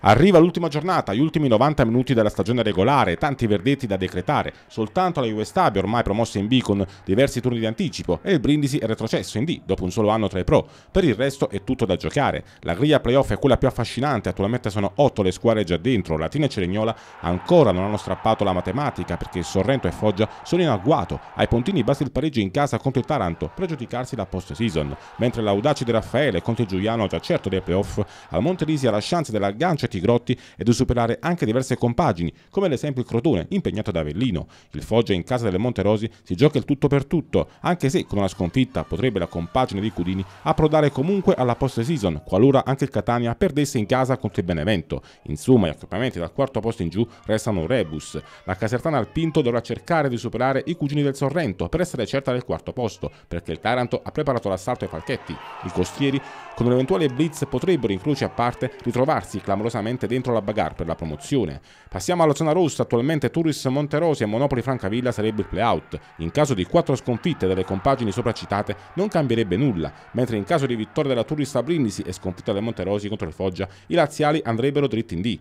Arriva l'ultima giornata, gli ultimi 90 minuti della stagione regolare, tanti verdetti da decretare. Soltanto la US Tab ormai promossa in B con diversi turni di anticipo e il Brindisi è retrocesso in D dopo un solo anno tra i pro. Per il resto è tutto da giocare. La griglia playoff è quella più affascinante, attualmente sono 8 le squadre già dentro. Latina e Ceregnola ancora non hanno strappato la matematica perché Sorrento e Foggia sono in agguato. Ai Pontini basta il pareggio in casa contro il Taranto per giudicarsi la post-season, mentre l'audace di Raffaele contro il Giuliano già certo dei playoff, al Monterisi ha la chance dell'aggancio certi grotti e di superare anche diverse compagini, come ad esempio il Crotone, impegnato da Avellino. Il Foggia in casa delle Monterosi si gioca il tutto per tutto, anche se con una sconfitta potrebbe la compagine di Cudini approdare comunque alla post-season, qualora anche il Catania perdesse in casa contro il Benevento. Insomma, gli accampamenti dal quarto posto in giù restano un rebus. La Casertana al Pinto dovrà cercare di superare i cugini del Sorrento per essere certa del quarto posto, perché il Taranto ha preparato l'assalto ai palchetti. I costieri, con un eventuale blitz, potrebbero in croce a parte ritrovarsi clamorosamente clamorosamente dentro la bagarre per la promozione. Passiamo alla zona rossa, attualmente Turis Monterosi e Monopoli Francavilla sarebbe il playout. In caso di quattro sconfitte delle compagini sopracitate non cambierebbe nulla, mentre in caso di vittoria della Turis a Brindisi e sconfitta del Monterosi contro il Foggia, i laziali andrebbero dritti in D.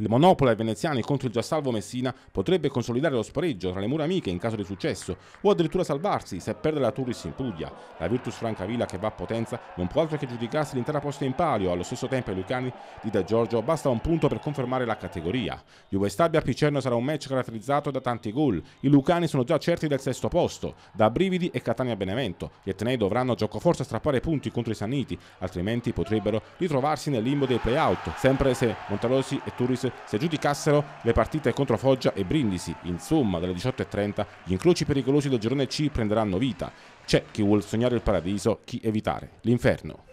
Il monopolo ai veneziani contro il già salvo Messina potrebbe consolidare lo spareggio tra le mura amiche in caso di successo o addirittura salvarsi se perde la Turris in Puglia. La Virtus Francavilla che va a Potenza non può altro che giudicarsi l'intera posta in palio. Allo stesso tempo ai lucani di Da Giorgio basta un punto per confermare la categoria. Juve Stabia Picerno sarà un match caratterizzato da tanti gol. I lucani sono già certi del sesto posto, da Brividi e Catania Benevento. Gli Etnei dovranno gioco forza strappare punti contro i Sanniti, altrimenti potrebbero ritrovarsi nel limbo dei play-out, sempre se Montarosi e Turris Juventus se giudicassero le partite contro Foggia e Brindisi. Insomma, dalle 18.30 gli incroci pericolosi del girone C prenderanno vita. C'è chi vuol sognare il paradiso, chi evitare l'inferno.